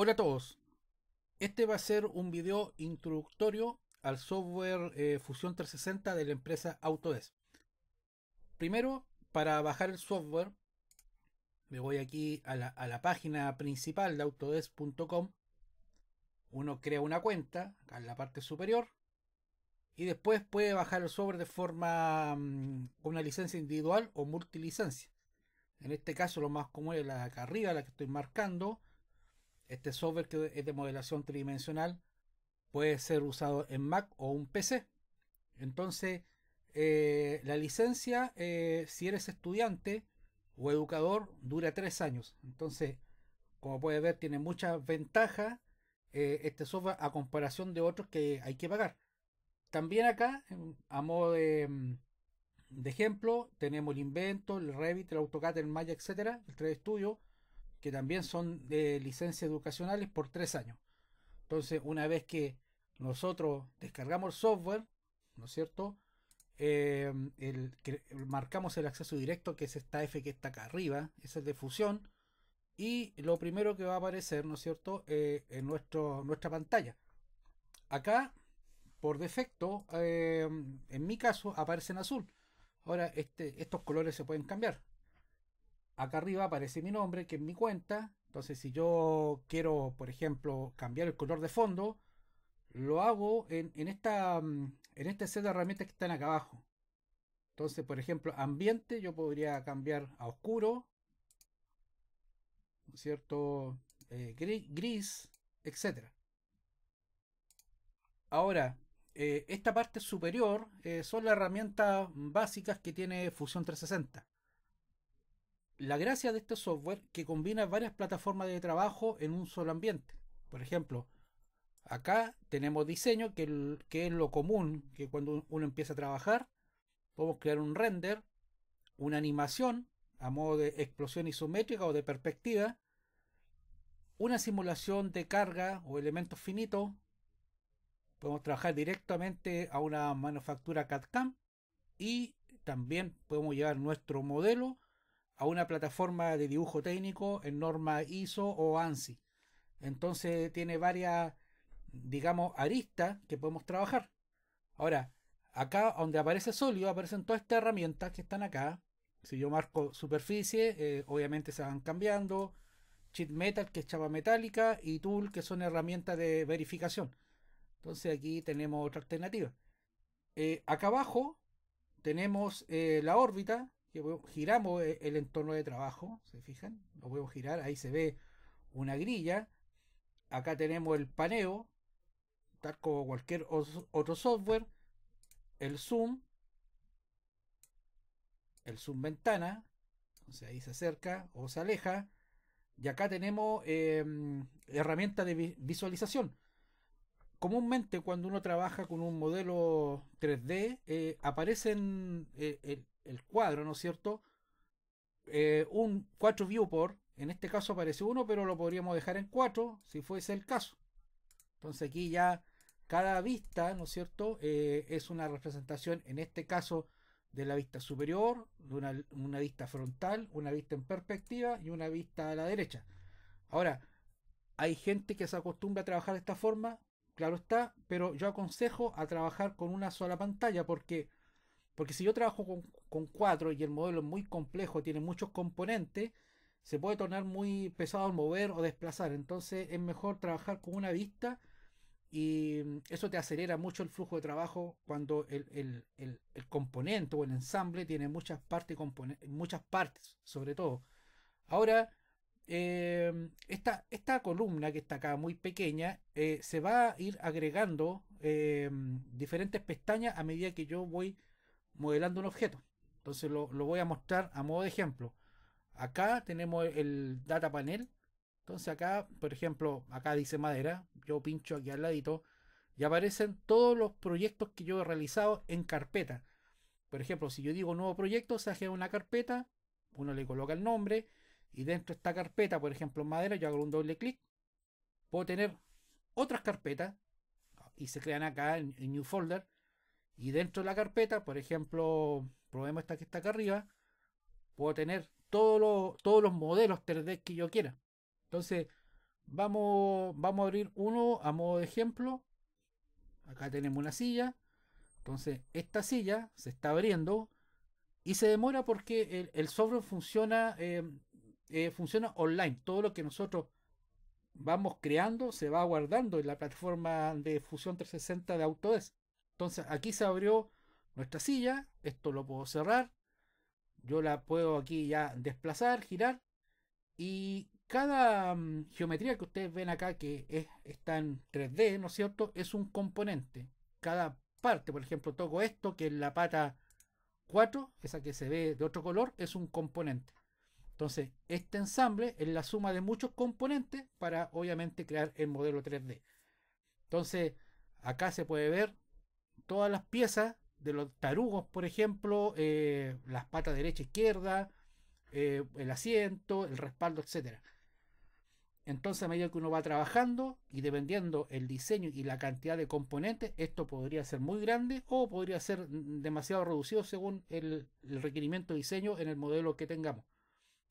Hola a todos. Este va a ser un video introductorio al software eh, fusión 360 de la empresa Autodesk. Primero, para bajar el software, me voy aquí a la, página principal de autodesk.com. Uno crea una cuenta acá en la parte superior y después puede bajar el software de forma mm, con una licencia individual o multilicencia. En este caso, lo más común es la de acá arriba, la que estoy marcando este software que es de modelación tridimensional puede ser usado en Mac o un PC. Entonces, eh, la licencia, eh, si eres estudiante o educador, dura tres años. Entonces, como puedes ver, tiene muchas ventajas eh, este software a comparación de otros que hay que pagar. También acá, a modo de, ejemplo, tenemos el Invento, el Revit, el AutoCAD, el Maya, etcétera, el 3D Studio, que también son de licencias educacionales por tres años. Entonces, una vez que nosotros descargamos el software, ¿no es cierto? que, em, marcamos el acceso directo, que es esta F que está acá arriba, es el de fusión. Y lo primero que va a aparecer, ¿no es cierto?, eh, en nuestro, nuestra pantalla. Acá, por defecto, em, en mi caso, aparece en azul. Ahora, este, estos colores se pueden cambiar acá arriba aparece mi nombre, que es mi cuenta. Entonces, si yo quiero, por ejemplo, cambiar el color de fondo, lo hago en, esta, mm, en este set de herramientas que están acá abajo. Entonces, por ejemplo, ambiente, yo podría cambiar a oscuro, ¿cierto? Eh, gris, gris, etc. Ahora, eh, esta parte superior eh, son las herramientas básicas que tiene Fusion 360. La gracia de este software que combina varias plataformas de trabajo en un solo ambiente. Por ejemplo, acá tenemos diseño, que, es lo común, que cuando uno empieza a trabajar, podemos crear un render, una animación a modo de explosión isométrica o de perspectiva, una simulación de carga o elementos finitos. Podemos trabajar directamente a una manufactura CAD-CAM y también podemos llevar nuestro modelo a una plataforma de dibujo técnico en norma ISO o ANSI. Entonces tiene varias, digamos, aristas que podemos trabajar. Ahora, acá donde aparece sólido, aparecen todas estas herramientas que están acá. Si yo marco superficie, eh, obviamente se van cambiando. Cheat Metal, que es chapa metálica, y Tool, que son herramientas de verificación. Entonces aquí tenemos otra alternativa. Eh, acá abajo tenemos eh, la órbita, giramos eh, el entorno de trabajo, ¿se fijan? Lo podemos girar, ahí se ve una grilla, acá tenemos el paneo, tal como cualquier otro software, el zoom, el zoom ventana, o sea, ahí se acerca o se aleja, y acá tenemos em, herramientas de visualización. Comúnmente cuando uno trabaja con un modelo 3D, eh, aparecen eh, cuadro, ¿no es cierto? Eh, un 4 viewport, en este caso aparece uno, pero lo podríamos dejar en cuatro, si fuese el caso. Entonces aquí ya cada vista, ¿no es cierto? Eh, es una representación, en este caso, de la vista superior, de una, una, vista frontal, una vista en perspectiva y una vista a la derecha. Ahora, hay gente que se acostumbra a trabajar de esta forma, claro está, pero yo aconsejo a trabajar con una sola pantalla porque porque si yo trabajo con, con cuatro y el modelo es muy complejo, tiene muchos componentes, se puede tornar muy pesado mover o desplazar. Entonces es mejor trabajar con una vista y mm, eso te acelera mucho el flujo de trabajo cuando el, el, el, componente o el ensamble tiene muchas partes, muchas partes sobre todo. Ahora, eh, esta, esta, columna que está acá muy pequeña eh, se va a ir agregando eh, diferentes pestañas a medida que yo voy modelando un objeto. Entonces lo, lo voy a mostrar a modo de ejemplo. Acá tenemos el data panel. Entonces acá, por ejemplo, acá dice madera. Yo pincho aquí al ladito y aparecen todos los proyectos que yo he realizado en carpeta. Por ejemplo, si yo digo nuevo proyecto, se hace una carpeta, uno le coloca el nombre y dentro de esta carpeta, por ejemplo, madera, yo hago un doble clic, puedo tener otras carpetas y se crean acá en New Folder y dentro de la carpeta, por ejemplo, probemos esta que está acá arriba, puedo tener todos los modelos 3D que yo quiera. Entonces, vamos, vamos a abrir uno a modo de ejemplo. Acá tenemos una silla. Entonces, esta silla se está abriendo y se demora porque el, software funciona, eh, eh, funciona online. Todo lo que nosotros vamos creando se va guardando en la plataforma de Fusión 360 de Autodesk. Entonces aquí se abrió nuestra silla, esto lo puedo cerrar, yo la puedo aquí ya desplazar, girar y cada mm, geometría que ustedes ven acá que es, está en 3D, ¿no es cierto? Es un componente. Cada parte, por ejemplo, toco esto que es la pata 4, esa que se ve de otro color, es un componente. Entonces, este ensamble es la suma de muchos componentes para obviamente crear el modelo 3D. Entonces, acá se puede ver todas las piezas de los tarugos, por ejemplo, eh, las patas derecha, izquierda, eh, el asiento, el respaldo, etc. Entonces, a medida que uno va trabajando y dependiendo el diseño y la cantidad de componentes, esto podría ser muy grande o podría ser demasiado reducido según el, requerimiento de diseño en el modelo que tengamos.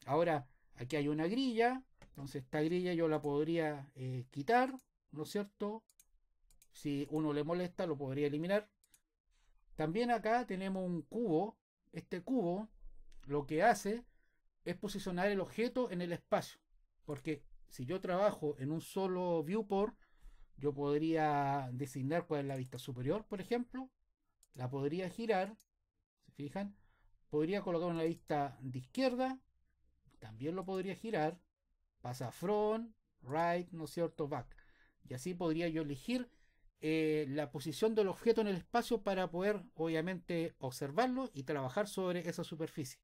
Ahora, aquí hay una grilla, entonces esta grilla yo la podría eh, quitar, ¿no es cierto? Si uno le molesta, lo podría eliminar. También acá tenemos un cubo. Este cubo lo que hace es posicionar el objeto en el espacio. Porque si yo trabajo en un solo viewport, yo podría designar cuál es la vista superior, por ejemplo. La podría girar, se fijan. Podría colocar una vista de izquierda. También lo podría girar. Pasa front, right, ¿no es cierto? Back. Y así podría yo elegir eh, la posición del objeto en el espacio para poder obviamente observarlo y trabajar sobre esa superficie.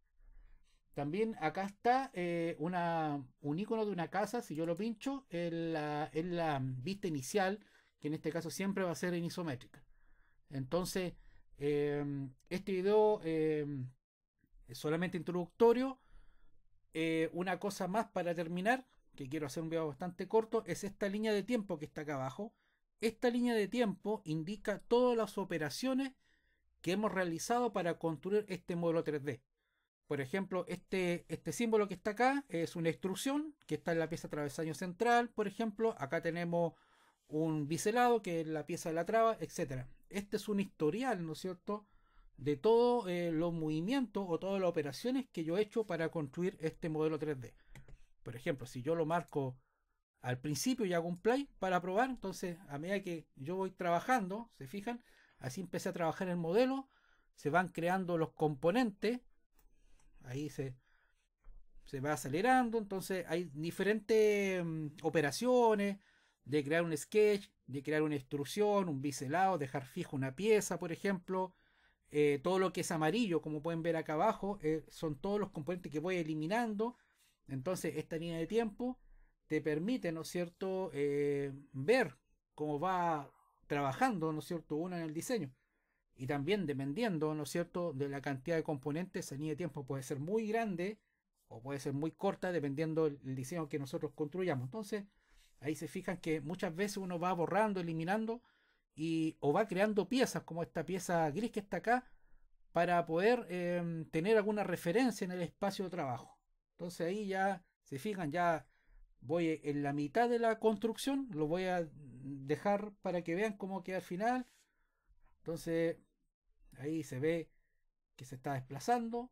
También acá está eh, una, un icono de una casa, si yo lo pincho, es la, vista inicial, que en este caso siempre va a ser en isométrica. Entonces, em, este video em, es solamente introductorio. Eh, una cosa más para terminar, que quiero hacer un video bastante corto, es esta línea de tiempo que está acá abajo esta línea de tiempo indica todas las operaciones que hemos realizado para construir este modelo 3D. Por ejemplo, este, este símbolo que está acá es una instrucción que está en la pieza travesaño central, por ejemplo. Acá tenemos un biselado que es la pieza de la traba, etc. Este es un historial, ¿no es cierto?, de todos eh, los movimientos o todas las operaciones que yo he hecho para construir este modelo 3D. Por ejemplo, si yo lo marco al principio ya hago un play para probar, entonces a medida que yo voy trabajando, se fijan, así empecé a trabajar el modelo, se van creando los componentes, ahí se, se va acelerando, entonces hay diferentes mm, operaciones de crear un sketch, de crear una extrusión, un biselado, dejar fijo una pieza, por ejemplo, eh, todo lo que es amarillo, como pueden ver acá abajo, eh, son todos los componentes que voy eliminando, entonces esta línea de tiempo, te permite, ¿no es cierto?, eh, ver cómo va trabajando, ¿no es cierto?, uno en el diseño. Y también dependiendo, ¿no es cierto?, de la cantidad de componentes, el línea de tiempo puede ser muy grande o puede ser muy corta dependiendo del diseño que nosotros construyamos. Entonces, ahí se fijan que muchas veces uno va borrando, eliminando y o va creando piezas como esta pieza gris que está acá para poder em, tener alguna referencia en el espacio de trabajo. Entonces ahí ya se fijan, ya voy eh, en la mitad de la construcción, lo voy a dejar para que vean cómo queda al final. Entonces, ahí se ve que se está desplazando,